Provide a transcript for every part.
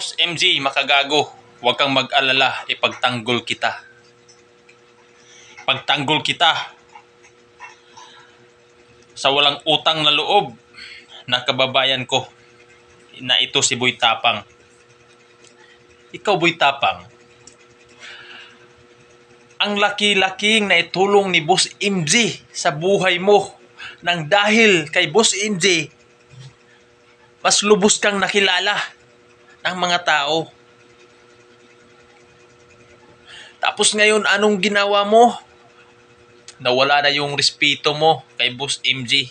Boss MG, makagago. Huwag kang mag-alala, ipagtanggol kita. Pagtanggol kita. Sa walang utang na loob na kababayan ko na ito si Boy Tapang. Ikaw Boy Tapang, ang laki-laking naitulong ni Boss MG sa buhay mo nang dahil kay Boss MG, mas lubos kang nakilala ang mga tao. Tapos ngayon, anong ginawa mo? Nawala na yung respeto mo kay Boss MJ.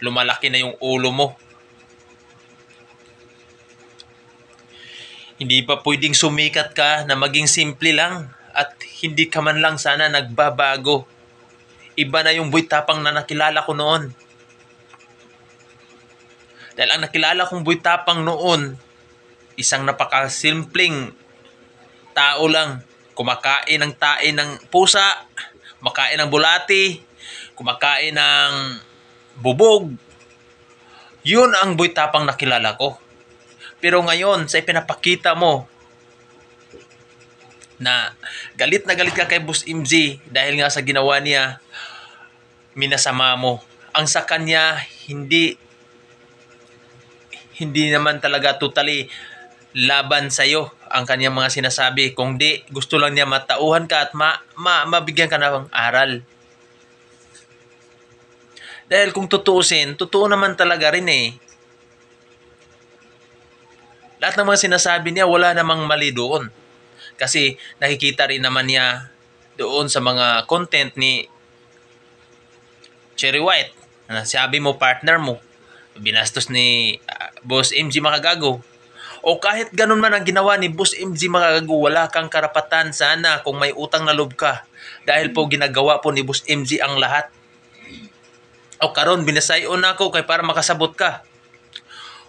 Lumalaki na yung ulo mo. Hindi pa pwedeng sumikat ka na maging simple lang at hindi ka man lang sana nagbabago. Iba na yung boy na nakilala ko noon. Dahil ang nakilala kong boy noon, isang napakasimpleng tao lang kumakain ng tain ng pusa, kumakain ng bulati, kumakain ng bubog. Yun ang buitapang nakilala ko. Pero ngayon, sa ipinapakita mo na galit na galit ka kay Boss MZ dahil nga sa ginawa niya, minasama mo. Ang sa kanya, hindi hindi naman talaga totally laban sa iyo ang kanyang mga sinasabi. Kung di, gusto lang niya matauhan ka at ma, ma, mabigyan ka ng aral. Dahil kung tutuusin, totoo naman talaga rin eh. Lahat ng mga sinasabi niya, wala namang mali doon. Kasi nakikita rin naman niya doon sa mga content ni Cherry White. Sabi mo, partner mo, binastos ni uh, Boss MG Makagago o kahit ganun man ang ginawa ni Boss MG mga gago, wala kang karapatan sana kung may utang na loob ka. Dahil po ginagawa po ni Boss MG ang lahat. O karon binasayon na ako kay para makasabot ka.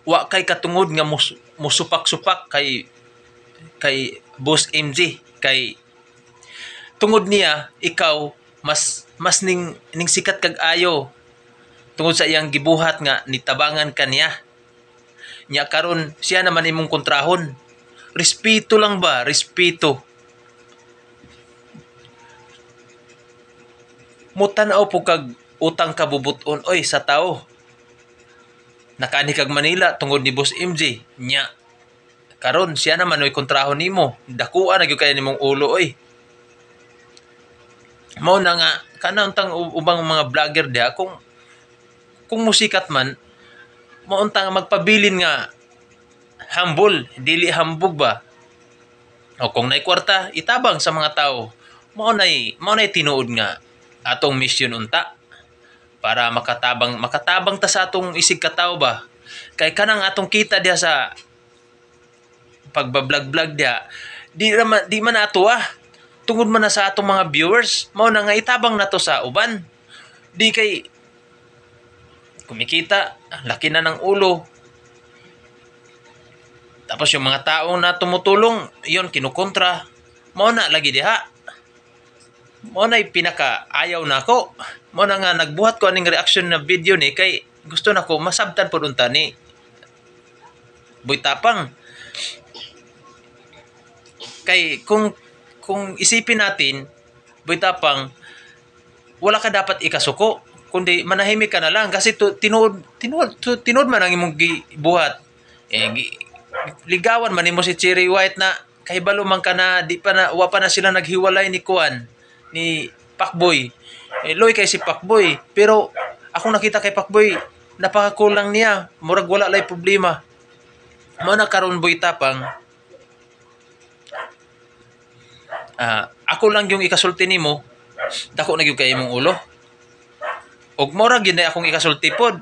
Wa kay katungod nga mus, musupak-supak kay kay Boss MG kay tungod niya ikaw mas mas ning ning sikat kag ayo tungod sa iyang gibuhat nga nitabangan kaniya niya karon siya naman imong kontrahon respeto lang ba respeto mutanaw po kag utang kabubuton oy sa tao nakaani kag Manila tungod ni Boss MJ nya karon siya naman oy kontrahon nimo dakuan na gyud kay nimong ulo oy mao na nga kanang tang ubang mga vlogger diha kung kung musikat man mauntang magpabilin nga hambol, dili hambog ba? O kung nay kwarta, itabang sa mga tao. Mao nay mao nay tinuod nga atong misyon unta para makatabang makatabang ta sa atong isig kataw ba? Kay kanang atong kita diha sa pagbablog blog diha, di man di man ato ah. Tungod man na sa atong mga viewers, mao na nga itabang nato sa uban. Di kay kumikita, laki na ng ulo. Tapos yung mga tao na tumutulong, yon kinukontra. Mao na lagi diha. Mao na pinaka ayaw na ako. Mao na nga nagbuhat ko aning reaction na video ni kay gusto na ko masabtan pud unta ni Boy Tapang. Kay kung kung isipin natin, Boy Tapang, wala ka dapat ikasuko kundi manahimik ka na lang kasi to, tinood tinood to, tinood man ang imong buhat eh, gi, ligawan man nimo si Cherry White na kahibalo man ka na di pa na wa pa na sila naghiwalay ni Kuan ni Pakboy eh, loy kay si Pakboy pero ako nakita kay Pakboy napakakulang niya murag wala lay problema mo na karon boy tapang uh, ako lang yung ikasulti nimo dako na gyud kay imong ulo Og mora gyud na akong ikasulti pod.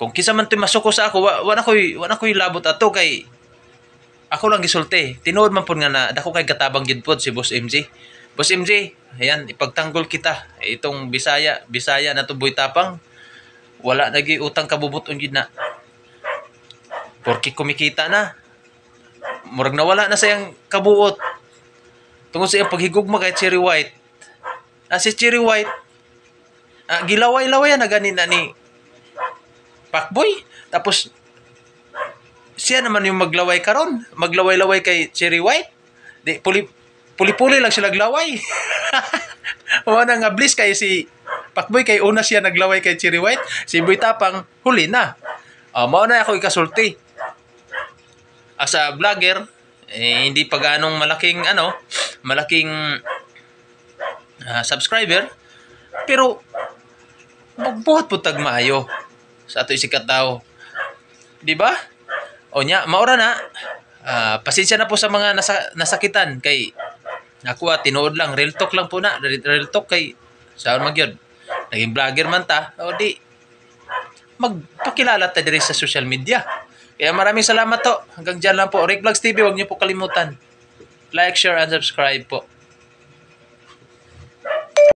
Kung kinsa man to'y masuko sa ako, wala ko'y, wala ko'y labot ato kay ako lang gisulti. Tinuod man pod nga na dako kay katabang gyud pod si Boss MJ. Boss MJ, ayan ipagtanggol kita itong Bisaya, Bisaya na tuboy tapang. Wala nagi utang kabubuton gyud na. porque kumikita na. Murag nawala na sayang kabuot. Tungod sa iyang paghigugma kay Cherry White. Ah, si Cherry White, Uh, gilaway-laway na ganin na ni Pakboy. Tapos siya naman yung maglaway karon, maglaway-laway kay Cherry White. Di puli puli-puli lang sila glaway. Wala na nga bliss kay si Pakboy kay una siya naglaway kay Cherry White, si Boy Tapang huli na. Uh, mao na ako ikasulti. As a vlogger, eh, hindi pa ganong malaking ano, malaking uh, subscriber. Pero Magbuhat po tag maayo. Sa ato isikat daw. Di ba? O nya, maura na. Uh, pasensya na po sa mga nasa, nasakitan kay nakuha, tinuod lang. Real talk lang po na. Real, real talk kay saan magyod. Naging vlogger man ta. O di, magpakilala ta diri sa social media. Kaya maraming salamat to. Hanggang dyan lang po. Rick Vlogs TV, huwag niyo po kalimutan. Like, share, and subscribe po.